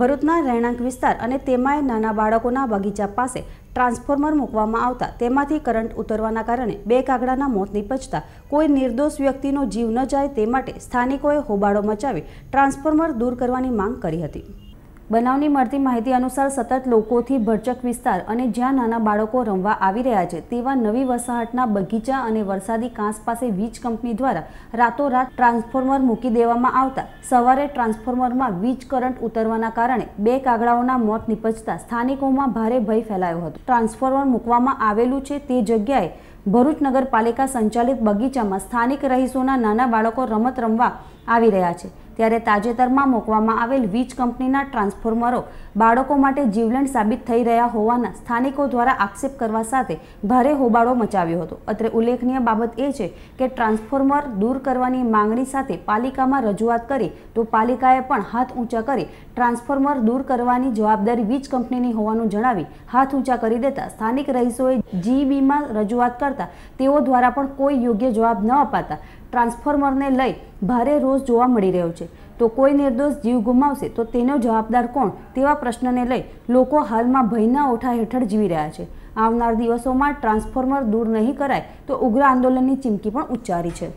ભરૂચના રહેણાંક વિસ્તાર અને તેમાંય નાના બાળકોના બગીચા પાસે ટ્રાન્સફોર્મર મૂકવામાં આવતા તેમાંથી કરંટ ઉતરવાના કારણે બે કાગડાના મોત નીપજતા કોઈ નિર્દોષ વ્યક્તિનો જીવ ન જાય તે માટે સ્થાનિકોએ હોબાળો મચાવી ટ્રાન્સફોર્મર દૂર કરવાની માંગ કરી હતી બનાવની મળતી માહિતી અનુસાર સતત લોકોથી ભરચક વિસ્તાર અને જ્યાં નાના બાળકો રમવા આવી રહ્યા છે તેવા નવી વસાહટના બગીચા અને વરસાદી કાંસ પાસે વીજ કંપની દ્વારા રાતોરાત ટ્રાન્સફોર્મર મૂકી દેવામાં આવતા સવારે ટ્રાન્સફોર્મરમાં વીજ કરંટ ઉતરવાના કારણે બે કાગડાઓના મોત નીપજતા સ્થાનિકોમાં ભારે ભય ફેલાયો હતો ટ્રાન્સફોર્મર મૂકવામાં આવેલું છે તે જગ્યાએ ભરૂચ નગરપાલિકા સંચાલિત બગીચામાં સ્થાનિક રહીશોના નાના બાળકો રમત રમવા આવી રહ્યા છે ત્યારે તાજેતરમાં મૂકવામાં આવેલ વીજ કંપનીના ટ્રાન્સફોર્મરો બાળકો માટે જીવલેણ સાબિત થઈ રહ્યા હોવાના સ્થાનિકો દ્વારા આક્ષેપ કરવા સાથે ભારે હોબાળો મચાવ્યો હતો અત્રે ઉલ્લેખનીય બાબત એ છે કે ટ્રાન્સફોર્મર દૂર કરવાની માંગણી સાથે પાલિકામાં રજૂઆત કરી તો પાલિકાએ પણ હાથ ઊંચા કરી ટ્રાન્સફોર્મર દૂર કરવાની જવાબદારી વીજ કંપનીની હોવાનું જણાવી હાથ ઊંચા કરી દેતા સ્થાનિક રહીશોએ જીબીમાં રજૂઆત કરતા તેઓ દ્વારા પણ કોઈ યોગ્ય જવાબ ન અપાતા ટ્રાન્સફોર્મરને લઈ ભારે રોષ જોવા મળી રહ્યો છે તો કોઈ નિર્દોષ જીવ ગુમાવશે તો તેનો જવાબદાર કોણ તેવા પ્રશ્નને લઈ લોકો હાલમાં ભયના ઓઠા હેઠળ જીવી રહ્યા છે આવનાર દિવસોમાં ટ્રાન્સફોર્મર દૂર નહીં કરાય તો ઉગ્ર આંદોલનની ચીમકી પણ ઉચ્ચારી છે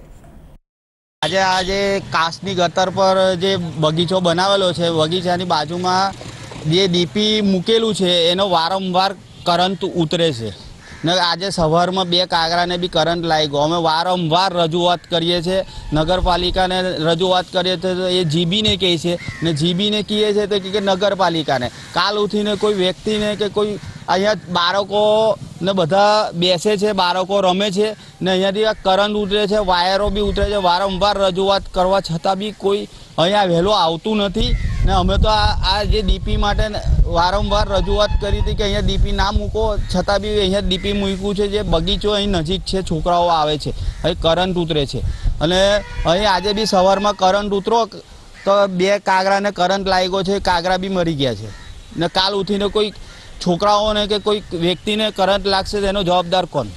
આજે આજે કાચની ગતર પર જે બગીચો બનાવેલો છે બગીચાની બાજુમાં જે ડીપી મૂકેલું છે એનો વારંવાર કરંટ ઉતરે છે ને આજે સવારમાં બે કાગરાને બી કરંટ લાગ્યો અમે વારંવાર રજૂઆત કરીએ છીએ નગરપાલિકાને રજૂઆત કરીએ છીએ તો એ જીબીને કહે છે ને જીબીને કહીએ છીએ તો કે નગરપાલિકાને કાલ ઉઠીને કોઈ વ્યક્તિને કે કોઈ અહીંયા બાળકો ને બધા બેસે છે બાળકો રમે છે ને અહીંયાથી આ કરંટ ઉતરે છે વાયરો બી ઉતરે છે વારંવાર રજૂઆત કરવા છતાં બી કોઈ અહીંયા વહેલો આવતું નથી ને અમે તો આ જે ડીપી માટે વારંવાર રજૂઆત કરી હતી કે અહીંયા ડીપી ના મૂકો છતાં બી અહીંયા ડીપી મૂક્યું છે જે બગીચો અહીં નજીક છે છોકરાઓ આવે છે અહીં કરંટ ઉતરે છે અને અહીં આજે બી સવારમાં કરંટ ઉતરો તો બે કાગરાને કરંટ લાગ્યો છે કાગરા બી મરી ગયા છે ને કાલ ઉઠીને કોઈ છોકરાઓને કે કોઈ વ્યક્તિને કરંટ લાગશે તેનો જવાબદાર કોણ